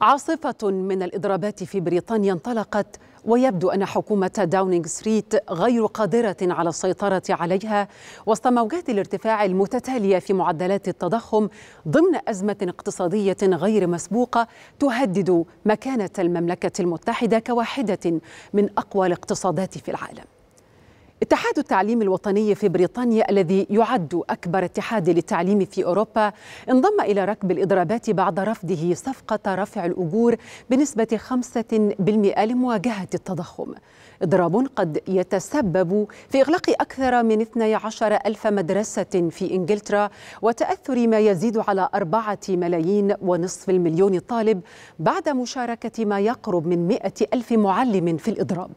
عاصفة من الإضرابات في بريطانيا انطلقت ويبدو أن حكومة داونينغ ستريت غير قادرة على السيطرة عليها وسط موجات الارتفاع المتتالية في معدلات التضخم ضمن أزمة اقتصادية غير مسبوقة تهدد مكانة المملكة المتحدة كواحدة من أقوى الاقتصادات في العالم. اتحاد التعليم الوطني في بريطانيا الذي يعد أكبر اتحاد للتعليم في أوروبا انضم إلى ركب الإضرابات بعد رفضه صفقة رفع الأجور بنسبة 5% لمواجهة التضخم إضراب قد يتسبب في إغلاق أكثر من 12 ألف مدرسة في إنجلترا وتأثر ما يزيد على أربعة ملايين ونصف المليون طالب بعد مشاركة ما يقرب من 100 ألف معلم في الإضراب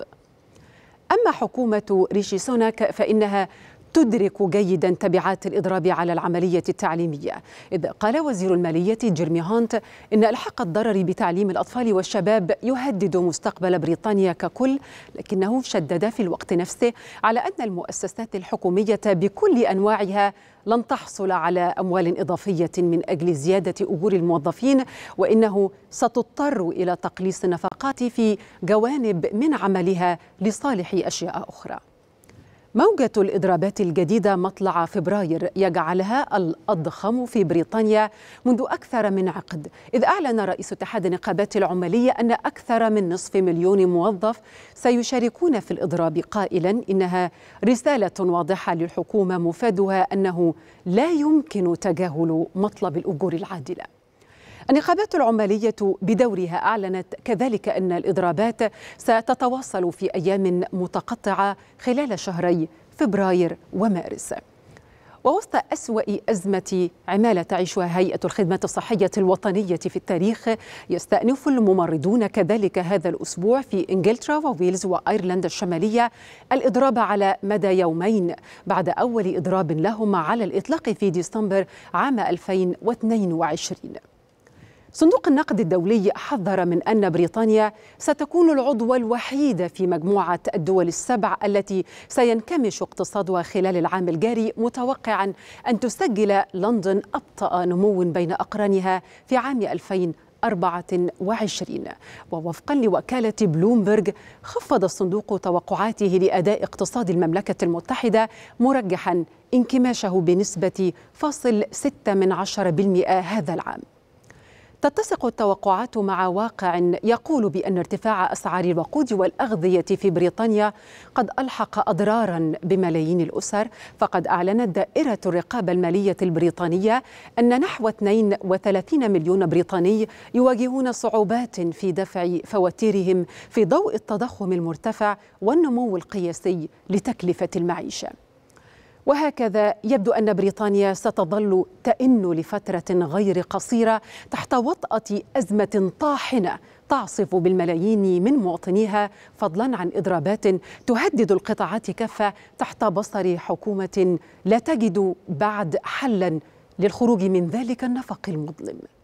أما حكومة ريشي سوناك فإنها تدرك جيدا تبعات الإضراب على العملية التعليمية إذ قال وزير المالية جيرمي هانت إن إلحاق الضرر بتعليم الأطفال والشباب يهدد مستقبل بريطانيا ككل لكنه شدد في الوقت نفسه على أن المؤسسات الحكومية بكل أنواعها لن تحصل على أموال إضافية من أجل زيادة أجور الموظفين وإنه ستضطر إلى تقليص النفقات في جوانب من عملها لصالح أشياء أخرى موجة الإضرابات الجديدة مطلع فبراير يجعلها الأضخم في بريطانيا منذ أكثر من عقد إذ أعلن رئيس اتحاد النقابات العمالية أن أكثر من نصف مليون موظف سيشاركون في الإضراب قائلا إنها رسالة واضحة للحكومة مفادها أنه لا يمكن تجاهل مطلب الأجور العادلة النقابات العمالية بدورها أعلنت كذلك أن الإضرابات ستتواصل في أيام متقطعة خلال شهري فبراير ومارس ووسط أسوأ أزمة عمالة تعيشها هيئة الخدمة الصحية الوطنية في التاريخ يستأنف الممرضون كذلك هذا الأسبوع في إنجلترا وويلز وأيرلندا الشمالية الإضراب على مدى يومين بعد أول إضراب لهم على الإطلاق في ديسمبر عام 2022 صندوق النقد الدولي حذر من ان بريطانيا ستكون العضو الوحيد في مجموعه الدول السبع التي سينكمش اقتصادها خلال العام الجاري متوقعا ان تسجل لندن ابطا نمو بين اقرانها في عام 2000 24 ووفقا لوكالة بلومبرج خفض الصندوق توقعاته لأداء اقتصاد المملكة المتحدة مرجحا انكماشه بنسبة فاصل 6 من عشر بالمئة هذا العام تتسق التوقعات مع واقع يقول بان ارتفاع اسعار الوقود والاغذيه في بريطانيا قد الحق اضرارا بملايين الاسر فقد اعلنت دائره الرقابه الماليه البريطانيه ان نحو 32 مليون بريطاني يواجهون صعوبات في دفع فواتيرهم في ضوء التضخم المرتفع والنمو القياسي لتكلفه المعيشه وهكذا يبدو ان بريطانيا ستظل تئن لفتره غير قصيره تحت وطاه ازمه طاحنه تعصف بالملايين من مواطنيها فضلا عن اضرابات تهدد القطاعات كافه تحت بصر حكومه لا تجد بعد حلا للخروج من ذلك النفق المظلم